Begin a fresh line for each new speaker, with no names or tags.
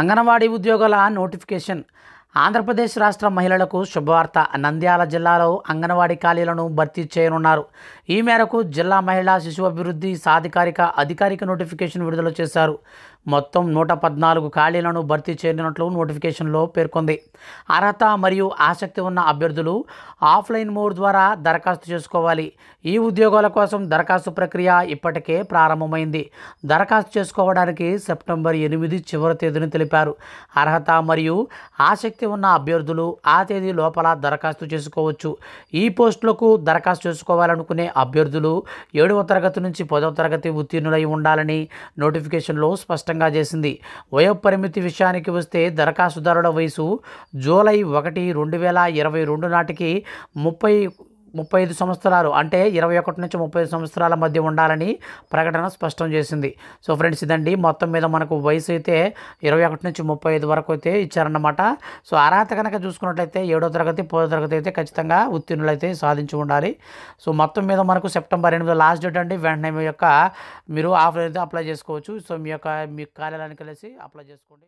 anganwadi ಉದ್ಯೋಗಲ notification Andhra Pradesh రాష్ట్ర మహిళలకు శుభవార్త నంద్యాల జిల్లాలో అంగన్వాడీ ఖాళీలను భర్తీ చేయనున్నారు ఈ మేరకు జిల్లా మహిళా శిశు అభివృద్ధి సాధికారిక అధికారిక నోటిఫికేషన్ విడుదల చేశారు మొత్తం నూట పద్నాలుగు ఖాళీలను భర్తీ చేయనున్నట్లు నోటిఫికేషన్లో పేర్కొంది అర్హత మరియు ఆసక్తి ఉన్న అభ్యర్థులు ఆఫ్లైన్ మోడ్ ద్వారా దరఖాస్తు చేసుకోవాలి ఈ ఉద్యోగాల కోసం దరఖాస్తు ప్రక్రియ ఇప్పటికే ప్రారంభమైంది దరఖాస్తు చేసుకోవడానికి సెప్టెంబర్ ఎనిమిది చివరి తేదీని తెలిపారు అర్హత మరియు ఆసక్తి ఆసక్తి ఉన్న అభ్యర్థులు ఆ తేదీ లోపల దరఖాస్తు చేసుకోవచ్చు ఈ పోస్టులకు దరఖాస్తు చేసుకోవాలనుకునే అభ్యర్థులు ఏడవ తరగతి నుంచి పదవ తరగతి ఉత్తీర్ణులై ఉండాలని నోటిఫికేషన్లో స్పష్టంగా చేసింది వయోపరిమితి విషయానికి వస్తే దరఖాస్తుదారుల వయసు జూలై ఒకటి రెండు వేల ఇరవై రెండు నాటికి ముప్పై ముప్పై ఐదు సంవత్సరాలు అంటే ఇరవై ఒకటి నుంచి ముప్పై ఐదు సంవత్సరాల మధ్య ఉండాలని ప్రకటన స్పష్టం చేసింది సో ఫ్రెండ్స్ ఇదండి మొత్తం మీద మనకు వయసు అయితే ఇరవై ఒకటి నుంచి ముప్పై ఐదు వరకు అయితే ఇచ్చారన్నమాట సో అర్హత కనుక చూసుకున్నట్లయితే ఏడో తరగతి పదో తరగతి అయితే ఖచ్చితంగా ఉత్తీర్ణులైతే సాధించి ఉండాలి సో మొత్తం మీద మనకు సెప్టెంబర్ ఎనిమిదో లాస్ట్ డేట్ అండి వెంటనే మీ యొక్క మీరు ఆఫర్ అయితే అప్లై చేసుకోవచ్చు సో మీ యొక్క మీ కార్యాలయానికి కలిసి అప్లై చేసుకోండి